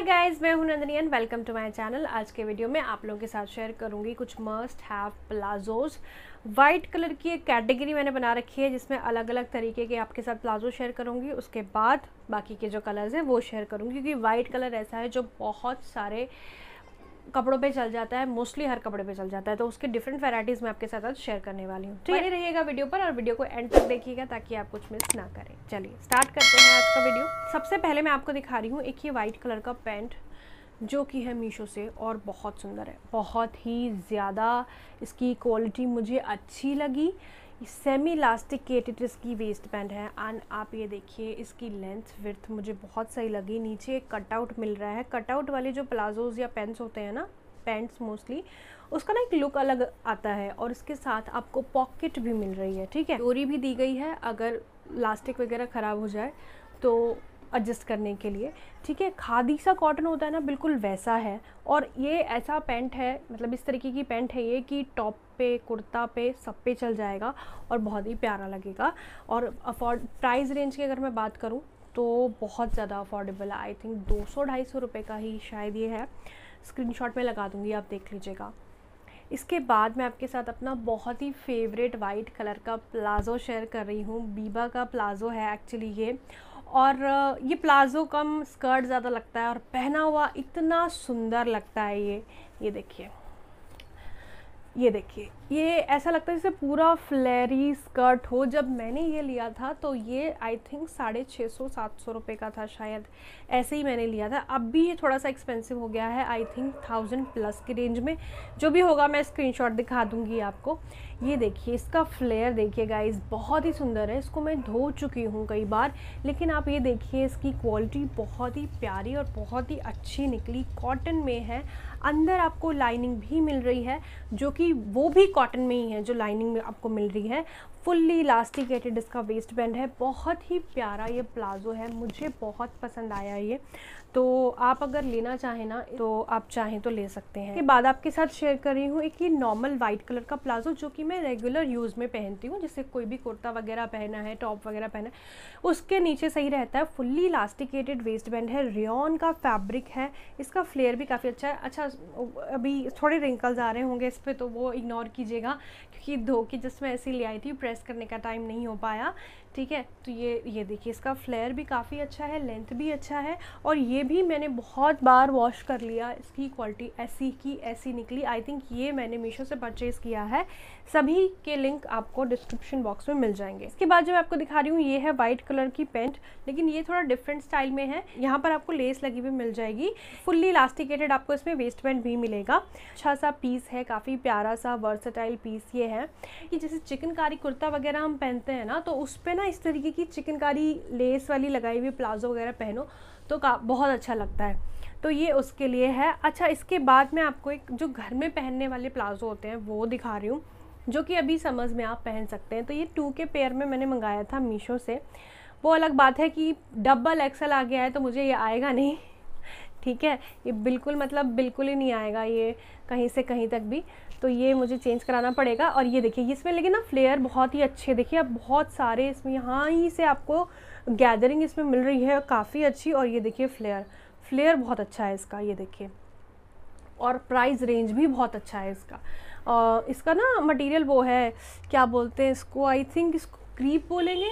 हाय guys मैं हूं Nandini and welcome to my channel आज के वीडियो में आप लोगों के साथ शेयर करूंगी कुछ must have palazzos white colour की एक कैटेगरी मैंने बना रखी है जिसमें अलग अलग तरीके के आपके साथ प्लाजो शेयर करूंगी उसके बाद बाकी के जो कलर्स हैं वो शेयर करूंगी क्योंकि वाइट कलर ऐसा है जो बहुत सारे कपड़ों पे चल जाता है मोस्टली हर कपड़े पे चल जाता है तो उसके डिफरेंट वेराइटीज़ मैं आपके साथ आज शेयर करने वाली हूँ ठीक रहिएगा वीडियो पर और वीडियो को एंड तक देखिएगा ताकि आप कुछ मिस ना करें चलिए स्टार्ट करते हैं आज का वीडियो सबसे पहले मैं आपको दिखा रही हूँ एक ही वाइट कलर का पैंट जो कि है मीशो से और बहुत सुंदर है बहुत ही ज़्यादा इसकी क्वालिटी मुझे अच्छी लगी सेमी इलास्टिकेटेड इसकी वेस्ट बैंड है एंड आप ये देखिए इसकी लेंथ विर्थ मुझे बहुत सही लगी नीचे एक कटआउट मिल रहा है कटआउट वाले जो प्लाजोज या पेंट्स होते हैं ना पैंट्स मोस्टली उसका ना एक लुक अलग आता है और इसके साथ आपको पॉकेट भी मिल रही है ठीक है डोरी भी दी गई है अगर लास्टिक वगैरह ख़राब हो जाए तो एडजस्ट करने के लिए ठीक है खादी सा कॉटन होता है ना बिल्कुल वैसा है और ये ऐसा पैंट है मतलब इस तरीके की पैंट है ये कि टॉप पे कुर्ता पे सब पे चल जाएगा और बहुत ही प्यारा लगेगा और अफोर्ड प्राइस रेंज की अगर मैं बात करूँ तो बहुत ज़्यादा अफोर्डेबल है आई थिंक दो सौ ढाई सौ रुपये का ही शायद ये है स्क्रीन शॉट में लगा दूँगी आप देख लीजिएगा इसके बाद मैं आपके साथ अपना बहुत ही फेवरेट वाइट कलर का प्लाज़ो शेयर कर रही हूँ बीबा का प्लाज़ो है एक्चुअली ये और ये प्लाज़ो कम स्कर्ट ज़्यादा लगता है और पहना हुआ इतना सुंदर लगता है ये ये देखिए ये देखिए ये ऐसा लगता है जैसे पूरा फ्लैरी स्कर्ट हो जब मैंने ये लिया था तो ये आई थिंक साढ़े छः सौ सात सौ रुपये का था शायद ऐसे ही मैंने लिया था अब भी ये थोड़ा सा एक्सपेंसिव हो गया है आई थिंक थाउजेंड प्लस की रेंज में जो भी होगा मैं स्क्रीनशॉट दिखा दूँगी आपको ये देखिए इसका फ्लेयर देखिए गाइज बहुत ही सुंदर है इसको मैं धो चुकी हूँ कई बार लेकिन आप ये देखिए इसकी क्वालिटी बहुत ही प्यारी और बहुत ही अच्छी निकली कॉटन में है अंदर आपको लाइनिंग भी मिल रही है जो कि वो भी कॉटन में ही है जो लाइनिंग में आपको मिल रही है फुल्ली इलास्टिकेटेड इसका वेस्ट बैंड है बहुत ही प्यारा ये प्लाज़ो है मुझे बहुत पसंद आया ये तो आप अगर लेना चाहें ना तो आप चाहें तो ले सकते हैं इसके बाद आपके साथ शेयर कर रही हूँ एक ये नॉर्मल वाइट कलर का प्लाजो जो कि मैं रेगुलर यूज़ में पहनती हूँ जैसे कोई भी कुर्ता वगैरह पहना है टॉप वगैरह पहना है उसके नीचे सही रहता है फुल्ली इलास्टिकेटेड वेस्ट बैंड है रियॉन का फैब्रिक है इसका फ्लेयर भी काफ़ी अच्छा है अच्छा अभी थोड़े रिंकल्स आ रहे होंगे इस पर तो वो इग्नोर कीजिएगा क्योंकि धो के जिसमें ऐसी ले आई थी प्रेस करने का टाइम नहीं हो पाया ठीक है तो ये ये देखिए इसका फ्लेयर भी काफ़ी अच्छा है लेंथ भी अच्छा है और ये भी मैंने बहुत बार वॉश कर लिया इसकी क्वालिटी ऐसी की ऐसी निकली आई थिंक ये मैंने मीशो से परचेज़ किया है सभी के लिंक आपको डिस्क्रिप्शन बॉक्स में मिल जाएंगे इसके बाद जो मैं आपको दिखा रही हूँ ये है वाइट कलर की पेंट लेकिन ये थोड़ा डिफरेंट स्टाइल में है यहाँ पर आपको लेस लगी हुई मिल जाएगी फुल्ली इलास्टिकेटेड आपको इसमें वेस्ट पेंट भी मिलेगा अच्छा सा पीस है काफ़ी प्यारा सा वर्सटाइल पीस ये है कि जैसे चिकनकारी कुर्ता वगैरह हम पहनते हैं ना तो उस पर ना इस तरीके की चिकनकारी लेस वाली लगाई हुई प्लाजो वगैरह पहनो तो का बहुत अच्छा लगता है तो ये उसके लिए है अच्छा इसके बाद मैं आपको एक जो घर में पहनने वाले प्लाजो होते हैं वो दिखा रही हूँ जो कि अभी समझ में आप पहन सकते हैं तो ये टू के पेयर में मैंने मंगाया था मीशो से वो अलग बात है कि डबल एक्सल आ गया है तो मुझे ये आएगा नहीं ठीक है ये बिल्कुल मतलब बिल्कुल ही नहीं आएगा ये कहीं से कहीं तक भी तो ये मुझे चेंज कराना पड़ेगा और ये देखिए इसमें लेकिन ना फ्लेयर बहुत ही अच्छे देखिए अब बहुत सारे इसमें यहाँ ही से आपको गैदरिंग इसमें मिल रही है काफ़ी अच्छी और ये देखिए फ्लेयर फ्लेयर बहुत अच्छा है इसका ये देखिए और प्राइस रेंज भी बहुत अच्छा है इसका आ, इसका ना मटेरियल वो है क्या बोलते हैं इसको आई थिंक इसको क्रीप बोलेंगे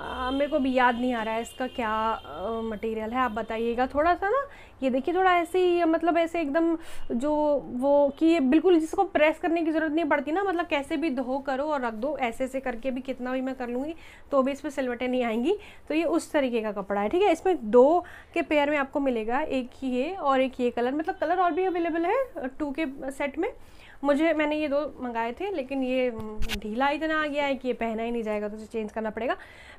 आ, मेरे को भी याद नहीं आ रहा है इसका क्या मटेरियल है आप बताइएगा थोड़ा सा ना ये देखिए थोड़ा ऐसे ही मतलब ऐसे एकदम जो वो कि ये बिल्कुल जिसको प्रेस करने की ज़रूरत नहीं पड़ती ना मतलब कैसे भी धो करो और रख दो ऐसे ऐसे करके भी कितना भी मैं कर लूँगी तो भी इसमें सिलवटें नहीं आएंगी तो ये उस तरीके का कपड़ा है ठीक है इसमें दो के पेयर में आपको मिलेगा एक ये और एक ये कलर मतलब कलर और भी अवेलेबल है टू के सेट में मुझे मैंने ये दो मंगाए थे लेकिन ये ढीला इतना आ गया है कि ये पहना ही नहीं जाएगा तो उसे चेंज करना पड़ेगा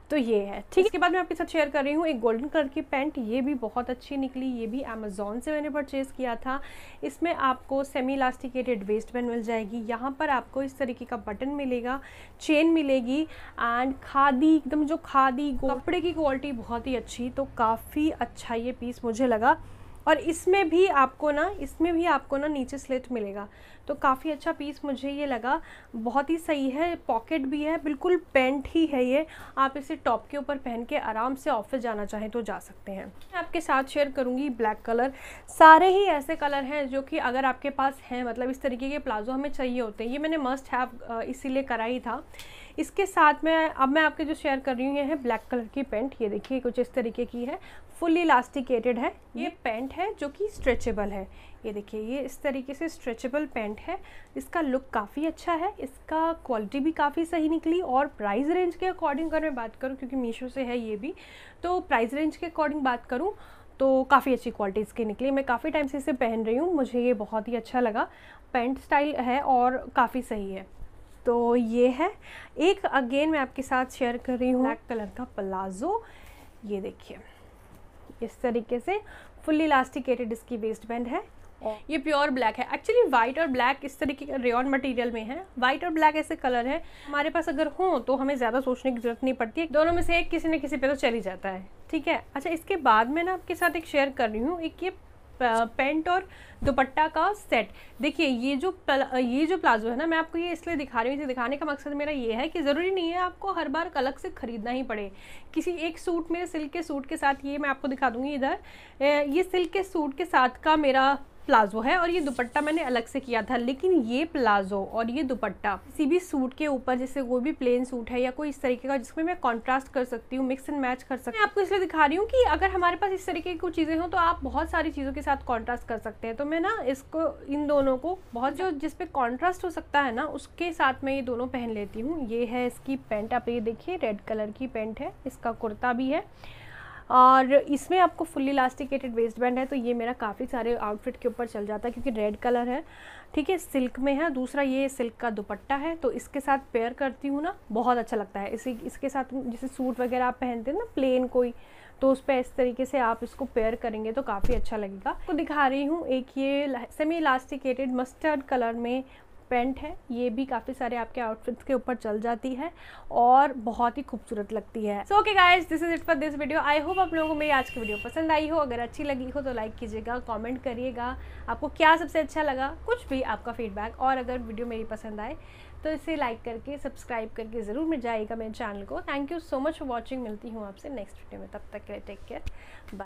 तो ये है ठीक इसके बाद मैं आपके साथ शेयर कर रही हूँ एक गोल्डन कलर की पैंट ये भी बहुत अच्छी निकली ये भी अमेजोन से मैंने परचेज़ किया था इसमें आपको सेमी इलास्टिकेटेड वेस्ट बैंड मिल जाएगी यहाँ पर आपको इस तरीके का बटन मिलेगा चेन मिलेगी एंड खादी एकदम जो खादी कपड़े की क्वालिटी बहुत ही अच्छी तो काफ़ी अच्छा ये पीस मुझे लगा और इसमें भी आपको ना इसमें भी आपको ना नीचे स्लिट मिलेगा तो काफ़ी अच्छा पीस मुझे ये लगा बहुत ही सही है पॉकेट भी है बिल्कुल पेंट ही है ये आप इसे टॉप के ऊपर पहन के आराम से ऑफिस जाना चाहें तो जा सकते हैं मैं आपके साथ शेयर करूँगी ब्लैक कलर सारे ही ऐसे कलर हैं जो कि अगर आपके पास हैं मतलब इस तरीके के प्लाजो हमें चाहिए होते हैं ये मैंने मस्ट हैव इसीलिए करा ही था इसके साथ में अब मैं आपके जो शेयर कर रही हूँ ये है ब्लैक कलर की पेंट ये देखिए कुछ इस तरीके की है फुली इलास्टिकेटेड है ये पेंट हम्म। है जो कि स्ट्रेचेबल है ये देखिए ये इस तरीके से स्ट्रेचेबल पेंट है इसका लुक काफ़ी अच्छा है इसका क्वालिटी भी काफ़ी सही निकली और प्राइस रेंज के अकॉर्डिंग अगर मैं बात करूँ क्योंकि मीशो से है ये भी तो प्राइस रेंज के अकॉर्डिंग बात करूँ तो काफ़ी अच्छी क्वालिटी इसकी निकली मैं काफ़ी टाइम से इसे पहन रही हूँ मुझे ये बहुत ही अच्छा लगा पेंट स्टाइल है और काफ़ी सही है तो ये है एक अगेन मैं आपके साथ शेयर कर रही हूँ ब्लैक कलर का प्लाजो ये देखिए इस तरीके से फुल्ली इलास्टिकेटेड इसकी वेस्ट बैंड है oh. ये प्योर ब्लैक है एक्चुअली वाइट और ब्लैक इस तरीके के रेयन मटेरियल में है वाइट और ब्लैक ऐसे कलर है हमारे पास अगर हो तो हमें ज़्यादा सोचने की जरूरत नहीं पड़ती है दोनों में से एक किसी न किसी पे तो चली जाता है ठीक है अच्छा इसके बाद मैं ना आपके साथ एक शेयर कर रही हूँ एक ये पेंट और दुपट्टा का सेट देखिए ये जो ये जो प्लाजो है ना मैं आपको ये इसलिए दिखा रही हूँ इसे दिखाने का मकसद मेरा ये है कि ज़रूरी नहीं है आपको हर बार अलग से ख़रीदना ही पड़े किसी एक सूट में सिल्क के सूट के साथ ये मैं आपको दिखा दूँगी इधर ये सिल्क के सूट के साथ का मेरा प्लाजो है और ये दुपट्टा मैंने अलग से किया था लेकिन ये प्लाजो और ये दुपट्टा किसी भी सूट के ऊपर जैसे कोई भी प्लेन सूट है या कोई इस तरीके का जिसमें मैं कॉन्ट्रास्ट कर सकती हूँ मिक्स एंड मैच कर सकती हूँ आपको इसलिए दिखा रही हूँ कि अगर हमारे पास इस तरीके की कुछ चीज़ें हों तो आप बहुत सारी चीज़ों के साथ कॉन्ट्रास्ट कर सकते हैं तो मैं ना इसको इन दोनों को बहुत जो जिसपे कॉन्ट्रास्ट हो सकता है ना उसके साथ मैं ये दोनों पहन लेती हूँ ये है इसकी पेंट आप ये देखिए रेड कलर की पेंट है इसका कुर्ता भी है और इसमें आपको फुल्ली इलास्टिकेटेड वेस्ट बैंड है तो ये मेरा काफ़ी सारे आउटफिट के ऊपर चल जाता है क्योंकि रेड कलर है ठीक है सिल्क में है दूसरा ये सिल्क का दुपट्टा है तो इसके साथ पेयर करती हूँ ना बहुत अच्छा लगता है इसी इसके साथ जैसे सूट वगैरह आप पहनते हैं ना प्लेन कोई तो उस पर इस तरीके से आप इसको पेयर करेंगे तो काफ़ी अच्छा लगेगा तो दिखा रही हूँ एक ये सेमी इलास्टिकेटेड मस्टर्ड कलर में पेंट है ये भी काफ़ी सारे आपके आउटफिट्स के ऊपर चल जाती है और बहुत ही खूबसूरत लगती है so okay guys this is it for this video I hope आप लोगों को मेरी आज की वीडियो पसंद आई हो अगर अच्छी लगी हो तो लाइक कीजिएगा कॉमेंट करिएगा आपको क्या सबसे अच्छा लगा कुछ भी आपका फीडबैक और अगर वीडियो मेरी पसंद आए तो इसे लाइक करके सब्सक्राइब करके ज़रूर मिल जाएगा मेरे चैनल को thank you so much for watching मिलती हूँ आपसे नेक्स्ट वीडियो में तब तक के लिए टेक केयर बाय